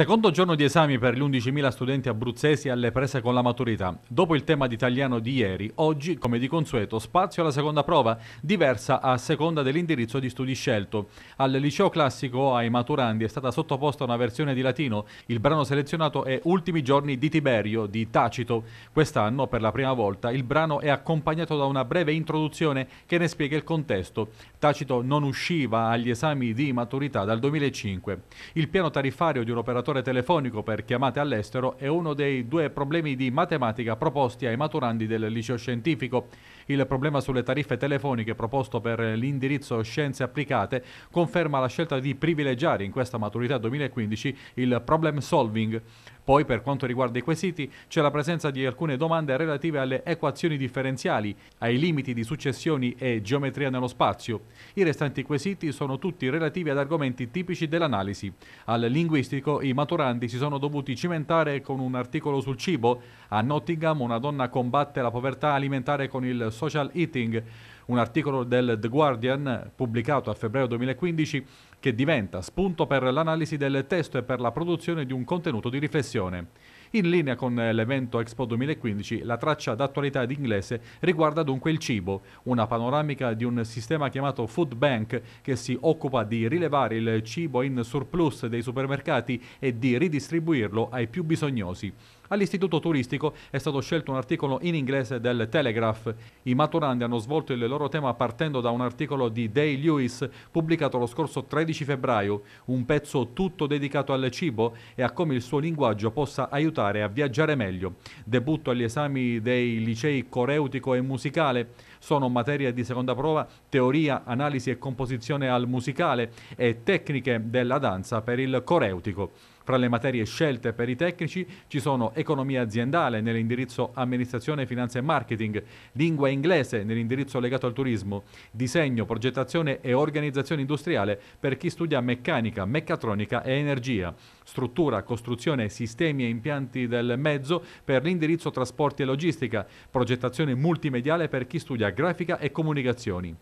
Secondo giorno di esami per gli 11.000 studenti abruzzesi alle prese con la maturità. Dopo il tema di italiano di ieri, oggi, come di consueto, spazio alla seconda prova, diversa a seconda dell'indirizzo di studi scelto. Al liceo classico ai maturandi è stata sottoposta una versione di latino. Il brano selezionato è Ultimi giorni di Tiberio di Tacito. Quest'anno, per la prima volta, il brano è accompagnato da una breve introduzione che ne spiega il contesto. Tacito non usciva agli esami di maturità dal 2005. Il piano tariffario di un un'operazione settore telefonico per chiamate all'estero è uno dei due problemi di matematica proposti ai maturandi del liceo scientifico. Il problema sulle tariffe telefoniche proposto per l'indirizzo Scienze Applicate conferma la scelta di privilegiare in questa maturità 2015 il problem solving. Poi per quanto riguarda i quesiti c'è la presenza di alcune domande relative alle equazioni differenziali, ai limiti di successioni e geometria nello spazio. I restanti quesiti sono tutti relativi ad argomenti tipici dell'analisi. Al linguistico i maturandi si sono dovuti cimentare con un articolo sul cibo. A Nottingham una donna combatte la povertà alimentare con il social eating un articolo del The Guardian pubblicato a febbraio 2015 che diventa spunto per l'analisi del testo e per la produzione di un contenuto di riflessione. In linea con eh, l'evento Expo 2015, la traccia d'attualità ed inglese riguarda dunque il cibo, una panoramica di un sistema chiamato Food Bank che si occupa di rilevare il cibo in surplus dei supermercati e di ridistribuirlo ai più bisognosi. All'istituto turistico è stato scelto un articolo in inglese del Telegraph. I maturandi hanno svolto il loro tema partendo da un articolo di Day Lewis pubblicato lo scorso 13 febbraio, un pezzo tutto dedicato al cibo e a come il suo linguaggio possa aiutare aiutare a viaggiare meglio. Debutto agli esami dei licei coreutico e musicale. Sono materia di seconda prova teoria, analisi e composizione al musicale e tecniche della danza per il coreutico. Fra le materie scelte per i tecnici ci sono economia aziendale nell'indirizzo amministrazione, finanza e marketing, lingua inglese nell'indirizzo legato al turismo, disegno, progettazione e organizzazione industriale per chi studia meccanica, meccatronica e energia, struttura, costruzione, sistemi e impianti del mezzo per l'indirizzo trasporti e logistica, progettazione multimediale per chi studia grafica e comunicazioni.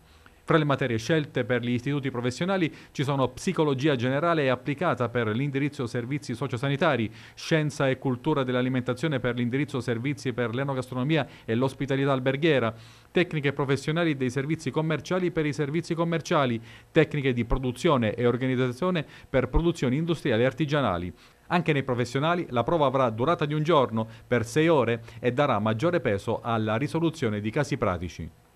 Fra le materie scelte per gli istituti professionali ci sono psicologia generale e applicata per l'indirizzo servizi sociosanitari, scienza e cultura dell'alimentazione per l'indirizzo servizi per l'enogastronomia e l'ospitalità alberghiera, tecniche professionali dei servizi commerciali per i servizi commerciali, tecniche di produzione e organizzazione per produzioni industriali e artigianali. Anche nei professionali la prova avrà durata di un giorno per sei ore e darà maggiore peso alla risoluzione di casi pratici.